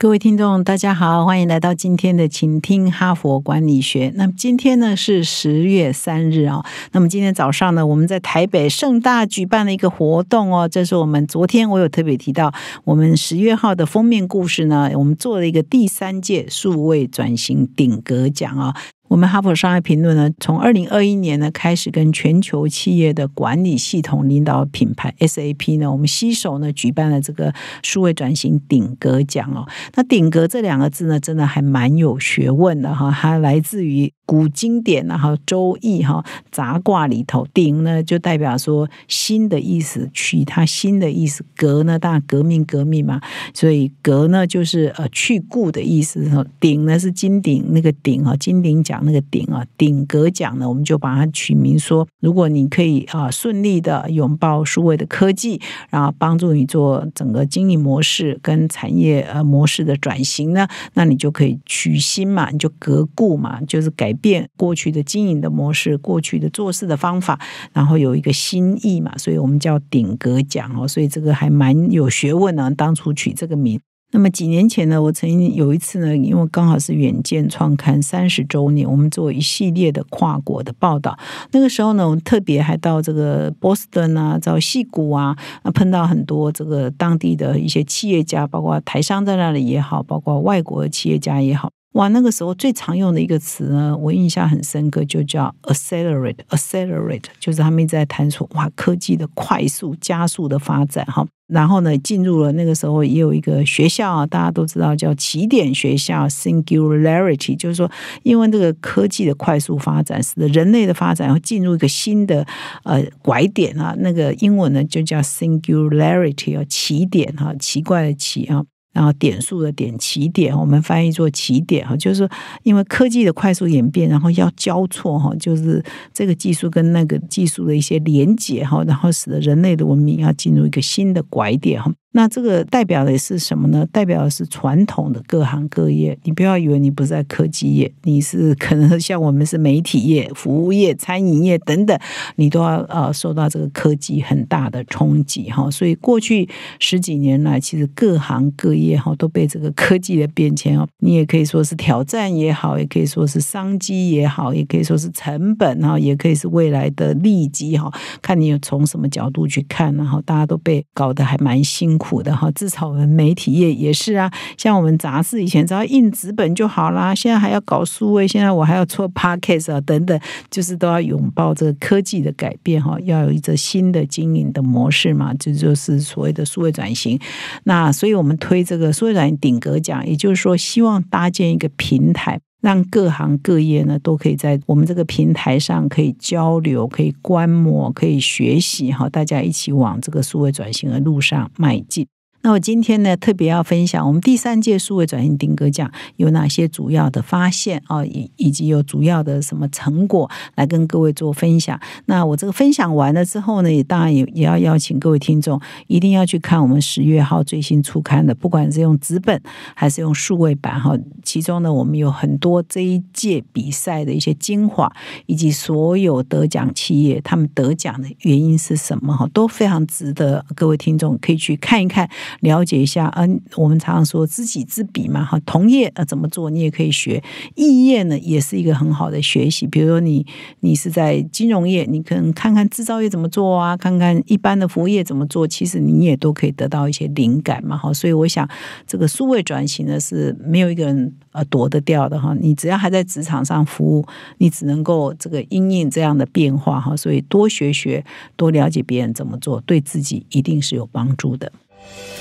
各位听众，大家好，欢迎来到今天的请听哈佛管理学。那么今天呢是十月三日啊。那么今天早上呢，我们在台北盛大举办了一个活动哦。这是我们昨天我有特别提到，我们十月号的封面故事呢，我们做了一个第三届数位转型顶格奖啊。我们《哈佛商业评论》呢，从二零二一年呢开始，跟全球企业的管理系统领导品牌 SAP 呢，我们携手呢举办了这个数位转型顶格奖哦。那“顶格”这两个字呢，真的还蛮有学问的哈，它来自于。古经典，然后《周易》哈，杂卦里头，鼎呢就代表说新的意思，取它新的意思。革呢，当然革命，革命嘛，所以革呢就是呃去故的意思。鼎呢是金鼎，那个鼎啊，金鼎讲那个鼎啊，鼎革讲呢，我们就把它取名说，如果你可以啊顺利的拥抱数位的科技，然后帮助你做整个经营模式跟产业呃模式的转型呢，那你就可以取新嘛，你就革故嘛，就是改。变过去的经营的模式，过去的做事的方法，然后有一个新意嘛，所以我们叫顶格奖哦，所以这个还蛮有学问呢。当初取这个名，那么几年前呢，我曾经有一次呢，因为刚好是远见创刊三十周年，我们做一系列的跨国的报道。那个时候呢，我们特别还到这个波士顿啊，到戏谷啊，碰到很多这个当地的一些企业家，包括台商在那里也好，包括外国企业家也好。哇，那个时候最常用的一个词呢，我印象很深刻，就叫 accelerate，accelerate，就是他们一直在谈说，哇，科技的快速加速的发展，哈。然后呢，进入了那个时候也有一个学校，大家都知道叫起点学校 （singularity），就是说，因为这个科技的快速发展，使得人类的发展会进入一个新的呃拐点啊。那个英文呢就叫 singularity，啊，起点哈，奇怪的奇啊。然后点数的点，起点我们翻译做起点哈，就是因为科技的快速演变，然后要交错哈，就是这个技术跟那个技术的一些连接哈，然后使得人类的文明要进入一个新的拐点哈。那这个代表的是什么呢？代表的是传统的各行各业。你不要以为你不在科技业，你是可能 像我们是媒体业、服务业、餐饮业等等，你都要呃受到这个科技很大的冲击哈。所以过去十几年来，其实各行各业哈都被这个科技的变迁哦，你也可以说是挑战也好，也可以说是商机也好，也可以说是成本哈，也可以是未来的利基哈，看你有从什么角度去看，然后大家都被搞得还蛮辛苦。苦的哈，至少我们媒体业也是啊。像我们杂志以前只要印纸本就好啦，现在还要搞数位，现在我还要做 podcast 啊，等等，就是都要拥抱这个科技的改变哈，要有一个新的经营的模式嘛，这就是所谓的数位转型。那所以我们推这个数位转型顶格奖，也就是说希望搭建一个平台。让各行各业呢，都可以在我们这个平台上可以交流、可以观摩、可以学习，哈，大家一起往这个数位转型的路上迈进。那我今天呢，特别要分享我们第三届数位转型定格奖有哪些主要的发现啊，以以及有主要的什么成果来跟各位做分享。那我这个分享完了之后呢，也当然也也要邀请各位听众一定要去看我们十月号最新出刊的，不管是用纸本还是用数位版哈。其中呢，我们有很多这一届比赛的一些精华，以及所有得奖企业他们得奖的原因是什么哈，都非常值得各位听众可以去看一看。了解一下，嗯，我们常常说知己知彼嘛，哈，同业呃怎么做，你也可以学；异业呢，也是一个很好的学习。比如说，你你是在金融业，你可能看看制造业怎么做啊，看看一般的服务业怎么做，其实你也都可以得到一些灵感嘛，哈。所以我想，这个数位转型呢，是没有一个人呃躲得掉的哈。你只要还在职场上服务，你只能够这个应应这样的变化哈。所以多学学，多了解别人怎么做，对自己一定是有帮助的。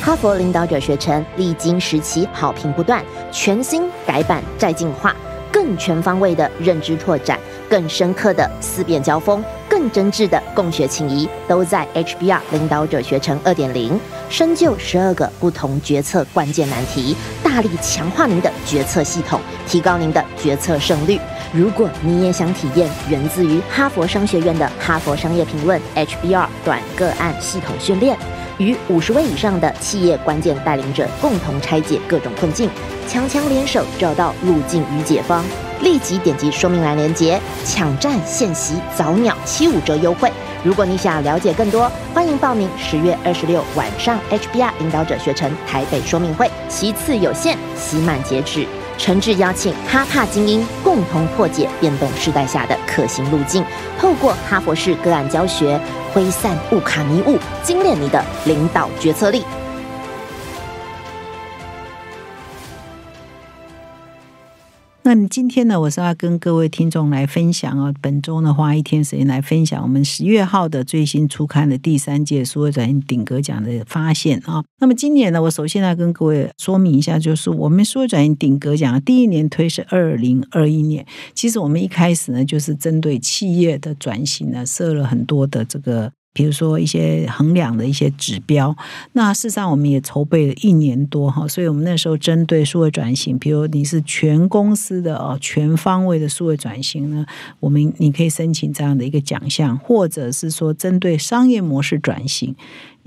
哈佛领导者学程历经时期好评不断，全新改版再进化，更全方位的认知拓展，更深刻的思辨交锋，更真挚的共学情谊，都在 HBR 领导者学程2.0。深究十二个不同决策关键难题，大力强化您的决策系统，提高您的决策胜率。如果你也想体验源自于哈佛商学院的《哈佛商业评论》HBR 短个案系统训练。与五十位以上的企业关键带领者共同拆解各种困境，强强联手找到路径与解方。立即点击说明栏链接，抢占现席，早鸟七五折优惠。如果你想了解更多，欢迎报名十月二十六晚上 h b r 领导者学城台北说明会，席次有限，席满截止。诚挚邀请哈帕精英共同破解变动时代下的可行路径，透过哈佛式个案教学，挥散误卡迷雾，精炼你的领导决策力。那么今天呢，我是要跟各位听众来分享哦。本周呢，花一天时间来分享我们十月号的最新出刊的第三届数位转型顶格奖的发现啊。那么今年呢，我首先来跟各位说明一下，就是我们数位转型顶格奖第一年推是二零二一年。其实我们一开始呢，就是针对企业的转型呢，设了很多的这个。比如说一些衡量的一些指标，那事实上我们也筹备了一年多哈，所以我们那时候针对数位转型，比如你是全公司的哦，全方位的数位转型呢，我们你可以申请这样的一个奖项，或者是说针对商业模式转型。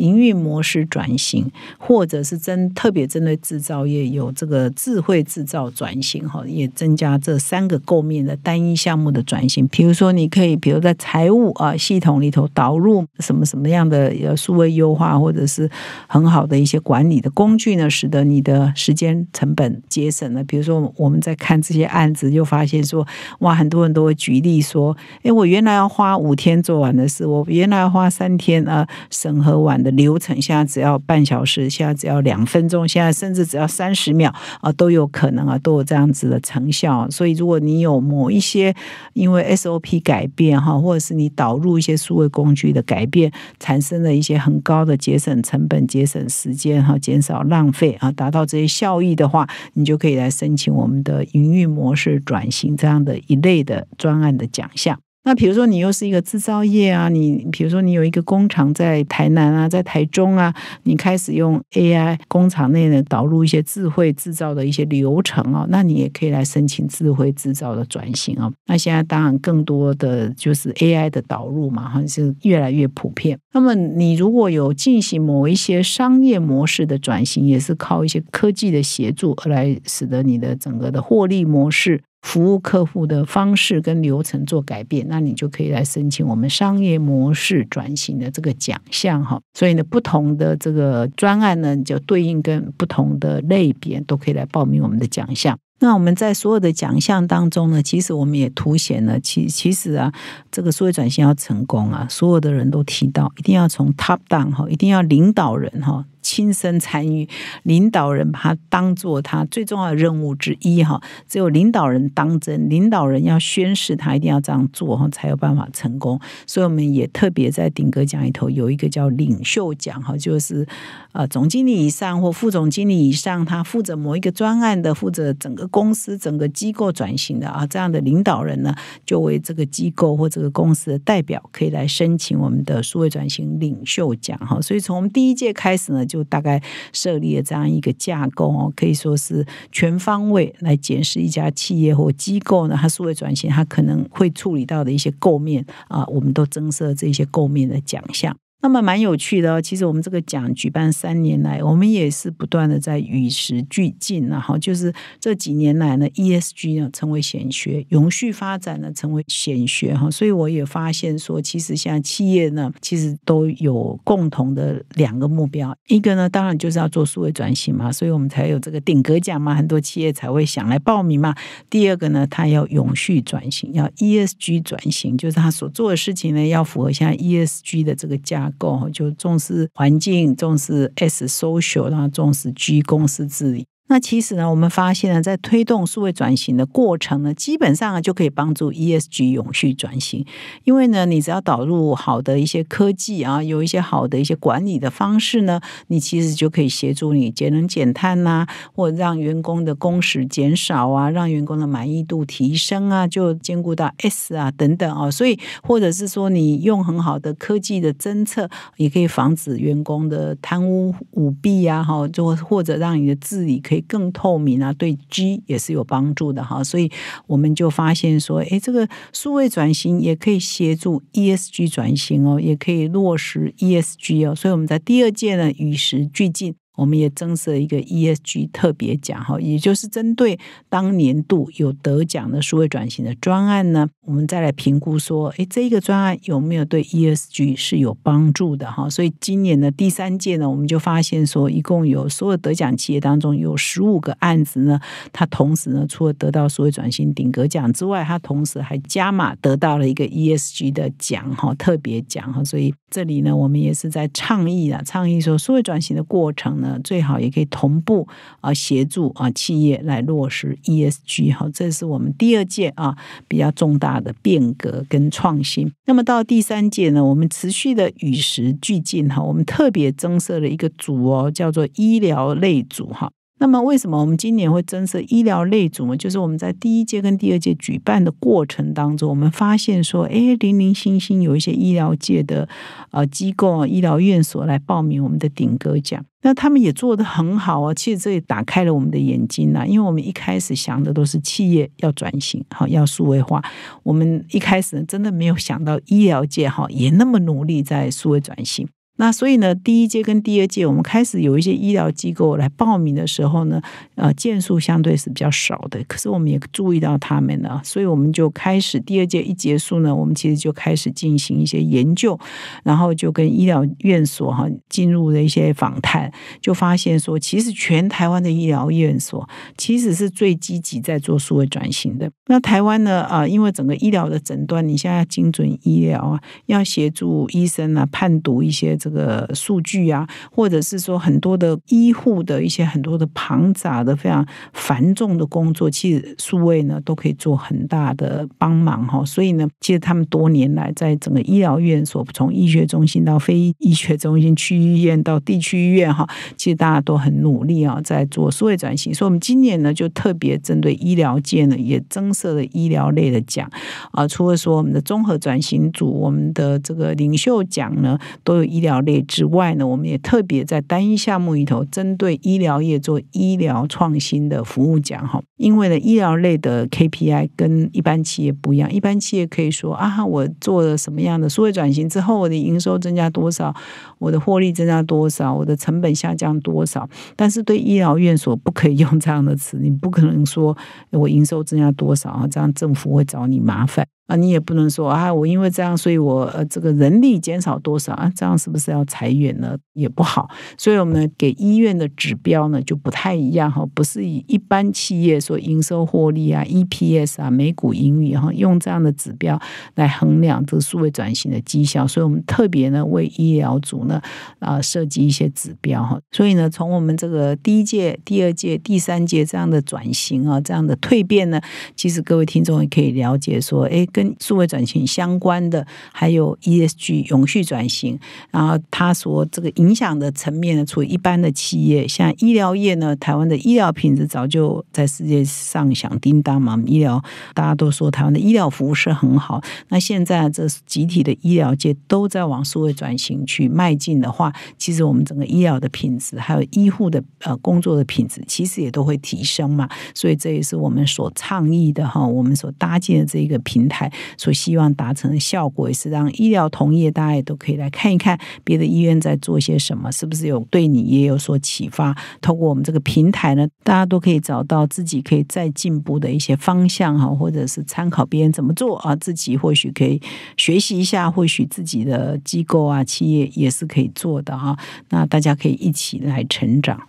营运模式转型，或者是针特别针对制造业有这个智慧制造转型哈，也增加这三个构面的单一项目的转型。比如说，你可以比如在财务啊系统里头导入什么什么样的数位优化，或者是很好的一些管理的工具呢，使得你的时间成本节省了。比如说，我们在看这些案子，就发现说，哇，很多人都会举例说，哎，我原来要花五天做完的事，我原来要花三天啊审核完的。流程现在只要半小时，现在只要两分钟，现在甚至只要三十秒啊，都有可能啊，都有这样子的成效。所以，如果你有某一些因为 SOP 改变哈，或者是你导入一些数位工具的改变，产生了一些很高的节省成本、节省时间哈，减少浪费啊，达到这些效益的话，你就可以来申请我们的营运模式转型这样的一类的专案的奖项。那比如说，你又是一个制造业啊，你比如说你有一个工厂在台南啊，在台中啊，你开始用 AI 工厂内呢导入一些智慧制造的一些流程啊，那你也可以来申请智慧制造的转型啊。那现在当然更多的就是 AI 的导入嘛，好像是越来越普遍。那么你如果有进行某一些商业模式的转型，也是靠一些科技的协助，来使得你的整个的获利模式。服务客户的方式跟流程做改变，那你就可以来申请我们商业模式转型的这个奖项哈。所以呢，不同的这个专案呢，就对应跟不同的类别都可以来报名我们的奖项。那我们在所有的奖项当中呢，其实我们也凸显了，其其实啊，这个社位转型要成功啊，所有的人都提到，一定要从 top down 哈，一定要领导人哈。亲身参与，领导人把他当做他最重要的任务之一哈。只有领导人当真，领导人要宣誓他一定要这样做哈，才有办法成功。所以我们也特别在顶格奖里头有一个叫“领袖奖”哈，就是啊，总经理以上或副总经理以上，他负责某一个专案的，负责整个公司整个机构转型的啊，这样的领导人呢，就为这个机构或这个公司的代表，可以来申请我们的数位转型领袖奖哈。所以从我们第一届开始呢。就大概设立了这样一个架构哦，可以说是全方位来检视一家企业或机构呢，它数位转型，它可能会处理到的一些构面啊，我们都增设这些构面的奖项。那么蛮有趣的哦。其实我们这个奖举办三年来，我们也是不断的在与时俱进然后就是这几年来呢，ESG 呢成为显学，永续发展呢成为显学哈。所以我也发现说，其实像企业呢，其实都有共同的两个目标。一个呢，当然就是要做数位转型嘛，所以我们才有这个顶格奖嘛，很多企业才会想来报名嘛。第二个呢，他要永续转型，要 ESG 转型，就是他所做的事情呢，要符合现在 ESG 的这个价。就重视环境，重视 S social，然后重视 G 公司治理。那其实呢，我们发现呢，在推动数位转型的过程呢，基本上啊就可以帮助 ESG 永续转型，因为呢，你只要导入好的一些科技啊，有一些好的一些管理的方式呢，你其实就可以协助你节能减碳呐，或者让员工的工时减少啊，让员工的满意度提升啊，就兼顾到 S 啊等等啊，所以或者是说，你用很好的科技的侦测，也可以防止员工的贪污舞弊啊，哈，就或者让你的治理可以。更透明啊，对 G 也是有帮助的哈，所以我们就发现说，哎，这个数位转型也可以协助 ESG 转型哦，也可以落实 ESG 哦，所以我们在第二届呢，与时俱进。我们也增设一个 ESG 特别奖哈，也就是针对当年度有得奖的数位转型的专案呢，我们再来评估说，哎，这一个专案有没有对 ESG 是有帮助的哈？所以今年的第三届呢，我们就发现说，一共有所有得奖企业当中有十五个案子呢，它同时呢，除了得到数位转型顶格奖之外，它同时还加码得到了一个 ESG 的奖哈，特别奖哈。所以这里呢，我们也是在倡议啊，倡议说数位转型的过程呢。最好也可以同步啊，协助啊企业来落实 ESG 哈，这是我们第二届啊比较重大的变革跟创新。那么到第三届呢，我们持续的与时俱进哈，我们特别增设了一个组哦，叫做医疗类组哈。那么，为什么我们今年会增设医疗类组呢？就是我们在第一届跟第二届举办的过程当中，我们发现说，哎，零零星星有一些医疗界的呃机构啊、医疗院所来报名我们的顶格奖，那他们也做得很好啊。其实这也打开了我们的眼睛呐，因为我们一开始想的都是企业要转型，好要数位化，我们一开始真的没有想到医疗界哈也那么努力在数位转型。那所以呢，第一届跟第二届，我们开始有一些医疗机构来报名的时候呢，呃，件数相对是比较少的。可是我们也注意到他们了，所以我们就开始第二届一结束呢，我们其实就开始进行一些研究，然后就跟医疗院所哈进入了一些访谈，就发现说，其实全台湾的医疗院所其实是最积极在做数位转型的。那台湾呢，啊，因为整个医疗的诊断，你现在要精准医疗啊，要协助医生啊判读一些这。个数据啊，或者是说很多的医护的一些很多的庞杂的非常繁重的工作，其实数位呢都可以做很大的帮忙哈。所以呢，其实他们多年来在整个医疗院所，从医学中心到非医学中心、区医院到地区医院哈，其实大家都很努力啊，在做数位转型。所以，我们今年呢就特别针对医疗界呢也增设了医疗类的奖啊，除了说我们的综合转型组，我们的这个领袖奖呢都有医疗。类之外呢，我们也特别在单一项目里头，针对医疗业做医疗创新的服务奖，哈，因为呢，医疗类的 KPI 跟一般企业不一样，一般企业可以说啊，我做了什么样的数位转型之后，我的营收增加多少，我的获利增加多少，我的成本下降多少，但是对医疗院所不可以用这样的词，你不可能说我营收增加多少啊，这样政府会找你麻烦。啊，你也不能说啊，我因为这样，所以我呃，这个人力减少多少啊？这样是不是要裁员呢？也不好。所以我们给医院的指标呢，就不太一样哈，不是以一般企业说营收、获利啊、EPS 啊、每股盈余哈，用这样的指标来衡量这个数位转型的绩效。所以我们特别呢，为医疗组呢啊，设计一些指标哈。所以呢，从我们这个第一届、第二届、第三届这样的转型啊，这样的蜕变呢，其实各位听众也可以了解说，哎。跟数位转型相关的，还有 ESG 永续转型，然后他所这个影响的层面呢，除一般的企业，像医疗业呢，台湾的医疗品质早就在世界上响叮当嘛。医疗大家都说台湾的医疗服务是很好，那现在这集体的医疗界都在往数位转型去迈进的话，其实我们整个医疗的品质，还有医护的呃工作的品质，其实也都会提升嘛。所以这也是我们所倡议的哈，我们所搭建的这个平台。所希望达成的效果，也是让医疗同业大家也都可以来看一看，别的医院在做些什么，是不是有对你也有所启发？通过我们这个平台呢，大家都可以找到自己可以再进步的一些方向哈，或者是参考别人怎么做啊，自己或许可以学习一下，或许自己的机构啊、企业也是可以做的哈。那大家可以一起来成长。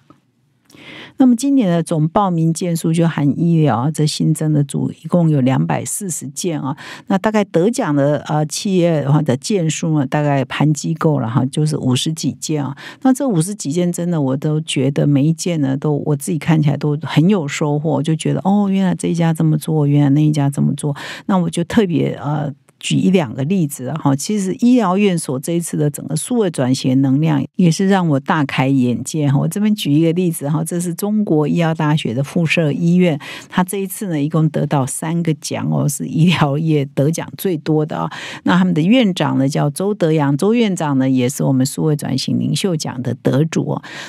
那么今年的总报名件数就含医疗，这新增的组，一共有两百四十件啊。那大概得奖的呃企业或者件数呢，大概盘机构了哈，就是五十几件啊。那这五十几件真的，我都觉得每一件呢，都我自己看起来都很有收获，就觉得哦，原来这一家这么做，原来那一家这么做，那我就特别呃。举一两个例子哈，其实医疗院所这一次的整个数位转型能量也是让我大开眼界哈。我这边举一个例子哈，这是中国医药大学的附设医院，他这一次呢一共得到三个奖哦，是医疗业得奖最多的啊。那他们的院长呢叫周德阳，周院长呢也是我们数位转型领袖奖的得主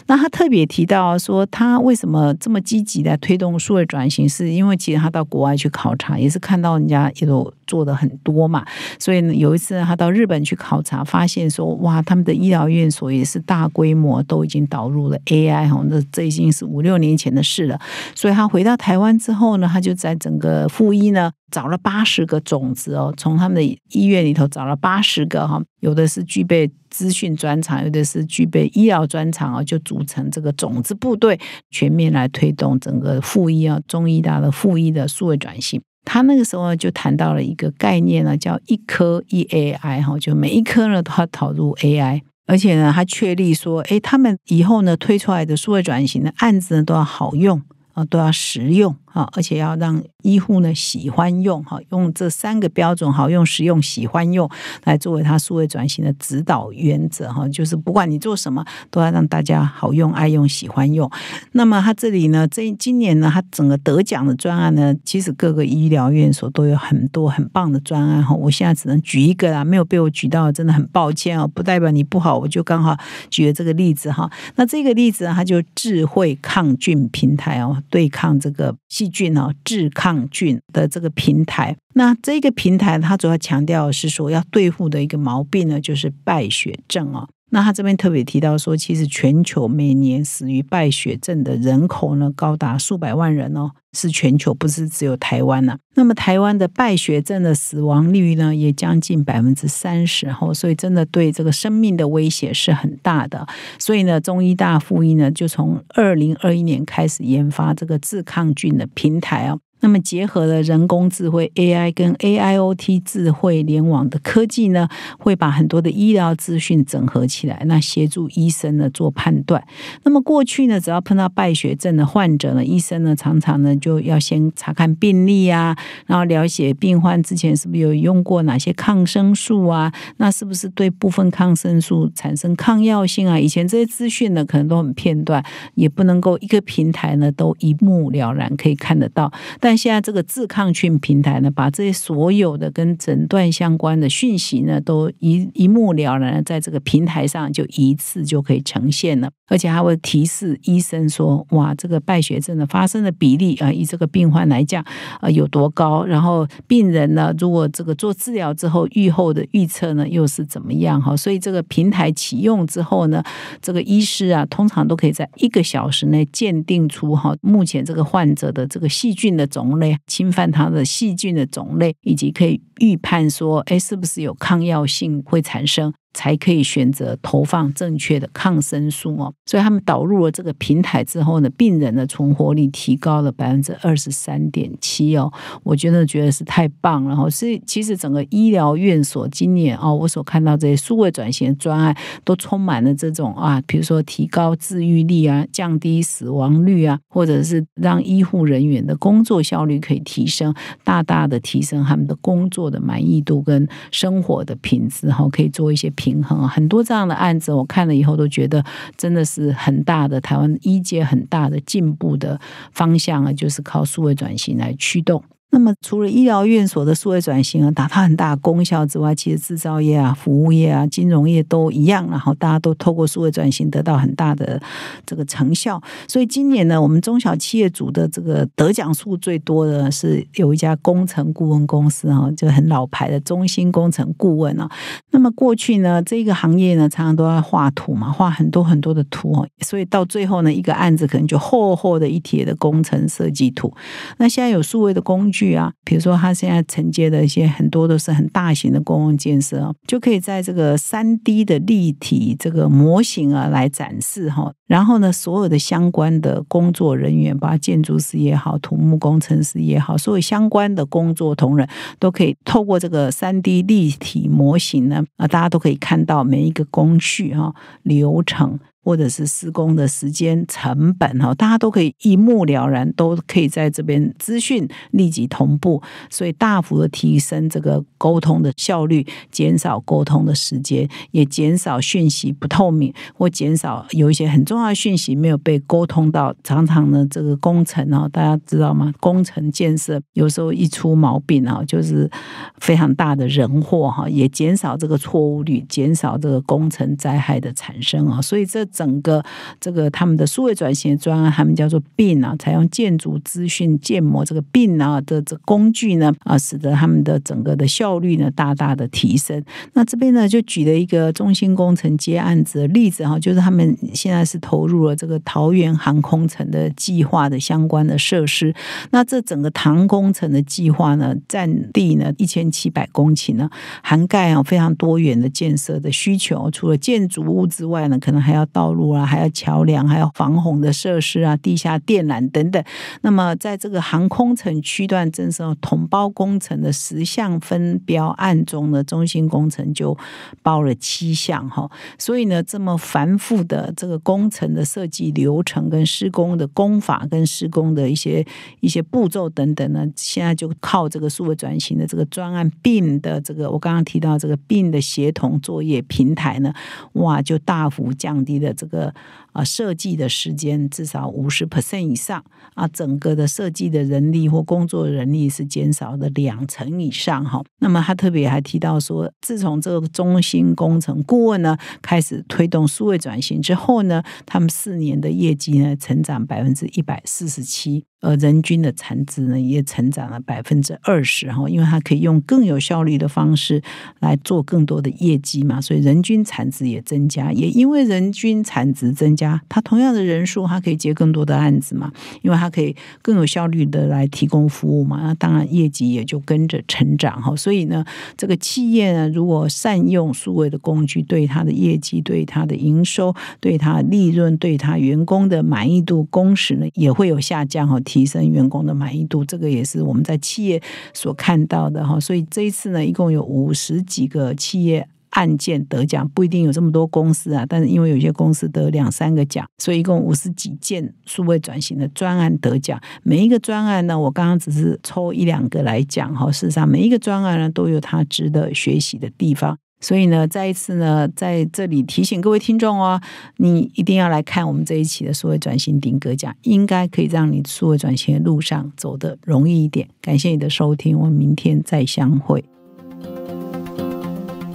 那他特别提到说，他为什么这么积极的推动数位转型，是因为其实他到国外去考察，也是看到人家也都做的很多嘛。所以呢，有一次他到日本去考察，发现说哇，他们的医疗院所也是大规模都已经导入了 AI 哈。那这已经是五六年前的事了。所以他回到台湾之后呢，他就在整个附一呢找了八十个种子哦，从他们的医院里头找了八十个哈，有的是具备资讯专长，有的是具备医疗专长啊，就组成这个种子部队，全面来推动整个附一啊、中医大的附一的数位转型。他那个时候呢，就谈到了一个概念呢，叫“一颗一 AI”，哈，就每一颗呢都要导入 AI，而且呢，他确立说，哎，他们以后呢推出来的数位转型的案子呢，都要好用啊，都要实用。啊，而且要让医护呢喜欢用，哈，用这三个标准，好用、实用、喜欢用，来作为他数位转型的指导原则，哈，就是不管你做什么，都要让大家好用、爱用、喜欢用。那么他这里呢，这今年呢，他整个得奖的专案呢，其实各个医疗院所都有很多很棒的专案，哈，我现在只能举一个啊，没有被我举到，真的很抱歉哦，不代表你不好，我就刚好举了这个例子，哈，那这个例子呢，它就智慧抗菌平台哦，对抗这个。细菌啊，致抗菌的这个平台。那这个平台，它主要强调是说，要对付的一个毛病呢，就是败血症啊。那他这边特别提到说，其实全球每年死于败血症的人口呢，高达数百万人哦，是全球，不是只有台湾呢。那么台湾的败血症的死亡率呢，也将近百分之三十哦，所以真的对这个生命的威胁是很大的。所以呢，中医大附一呢，就从二零二一年开始研发这个治抗菌的平台啊。那么结合了人工智慧 AI 跟 AIoT 智慧联网的科技呢，会把很多的医疗资讯整合起来，那协助医生呢做判断。那么过去呢，只要碰到败血症的患者呢，医生呢常常呢就要先查看病历啊，然后了解病患之前是不是有用过哪些抗生素啊，那是不是对部分抗生素产生抗药性啊？以前这些资讯呢可能都很片段，也不能够一个平台呢都一目了然可以看得到，但。现在这个自抗讯平台呢，把这些所有的跟诊断相关的讯息呢，都一一目了然，在这个平台上就一次就可以呈现了。而且还会提示医生说：“哇，这个败血症的发生的比例啊，以这个病患来讲啊，有多高？然后病人呢，如果这个做治疗之后，预后的预测呢又是怎么样？哈，所以这个平台启用之后呢，这个医师啊，通常都可以在一个小时内鉴定出哈，目前这个患者的这个细菌的种类侵犯他的细菌的种类，以及可以预判说，哎，是不是有抗药性会产生。”才可以选择投放正确的抗生素哦，所以他们导入了这个平台之后呢，病人的存活率提高了百分之二十三点七哦，我真的觉得是太棒了。然后是其实整个医疗院所今年哦，我所看到这些数位转型专案都充满了这种啊，比如说提高治愈率啊，降低死亡率啊，或者是让医护人员的工作效率可以提升，大大的提升他们的工作的满意度跟生活的品质，哈、可以做一些。平衡很多这样的案子，我看了以后都觉得真的是很大的台湾一界很大的进步的方向啊，就是靠数位转型来驱动。那么，除了医疗院所的数位转型啊，达到很大功效之外，其实制造业啊、服务业啊、金融业都一样，然后大家都透过数位转型得到很大的这个成效。所以今年呢，我们中小企业组的这个得奖数最多的是有一家工程顾问公司啊，就很老牌的中心工程顾问啊。那么过去呢，这个行业呢，常常都在画图嘛，画很多很多的图哦，所以到最后呢，一个案子可能就厚厚的一叠的工程设计图。那现在有数位的工具。去啊，比如说他现在承接的一些很多都是很大型的公共建设就可以在这个三 D 的立体这个模型啊来展示哈。然后呢，所有的相关的工作人员，包括建筑师也好、土木工程师也好，所有相关的工作同仁，都可以透过这个三 D 立体模型呢啊，大家都可以看到每一个工序哈、流程。或者是施工的时间成本哈，大家都可以一目了然，都可以在这边资讯立即同步，所以大幅的提升这个沟通的效率，减少沟通的时间，也减少讯息不透明，或减少有一些很重要的讯息没有被沟通到。常常呢，这个工程啊，大家知道吗？工程建设有时候一出毛病啊，就是非常大的人祸哈，也减少这个错误率，减少这个工程灾害的产生啊，所以这。整个这个他们的数位转型专案，他们叫做 B 啊，采用建筑资讯建模这个 B 啊的这工具呢，啊，使得他们的整个的效率呢大大的提升。那这边呢就举了一个中心工程接案子的例子哈，就是他们现在是投入了这个桃园航空城的计划的相关的设施。那这整个唐工程的计划呢，占地呢一千七百公顷呢，涵盖啊非常多元的建设的需求，除了建筑物之外呢，可能还要到。道路啊，还有桥梁，还有防洪的设施啊，地下电缆等等。那么，在这个航空城区段征收统包工程的十项分标案中呢，中心工程就包了七项哈。所以呢，这么繁复的这个工程的设计流程、跟施工的工法、跟施工的一些一些步骤等等呢，现在就靠这个数位转型的这个专案并的这个我刚刚提到这个并的协同作业平台呢，哇，就大幅降低了。这个。啊，设计的时间至少五十 percent 以上啊，整个的设计的人力或工作人力是减少了两成以上哈。那么他特别还提到说，自从这个中心工程顾问呢开始推动数位转型之后呢，他们四年的业绩呢成长百分之一百四十七，而人均的产值呢也成长了百分之二十哈，因为他可以用更有效率的方式来做更多的业绩嘛，所以人均产值也增加，也因为人均产值增加。他同样的人数，他可以接更多的案子嘛？因为他可以更有效率的来提供服务嘛。那当然业绩也就跟着成长哈。所以呢，这个企业呢，如果善用数位的工具，对它的业绩、对它的营收、对它利润、对它员工的满意度、工时呢，也会有下降哈，提升员工的满意度。这个也是我们在企业所看到的哈。所以这一次呢，一共有五十几个企业。案件得奖不一定有这么多公司啊，但是因为有些公司得两三个奖，所以一共五十几件数位转型的专案得奖。每一个专案呢，我刚刚只是抽一两个来讲哈，事实上每一个专案呢都有它值得学习的地方。所以呢，再一次呢，在这里提醒各位听众哦，你一定要来看我们这一期的数位转型顶格奖，应该可以让你数位转型的路上走得容易一点。感谢你的收听，我们明天再相会。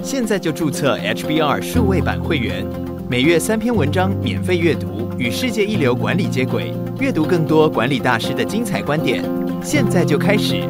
现在就注册 HBR 数位版会员，每月三篇文章免费阅读，与世界一流管理接轨，阅读更多管理大师的精彩观点。现在就开始。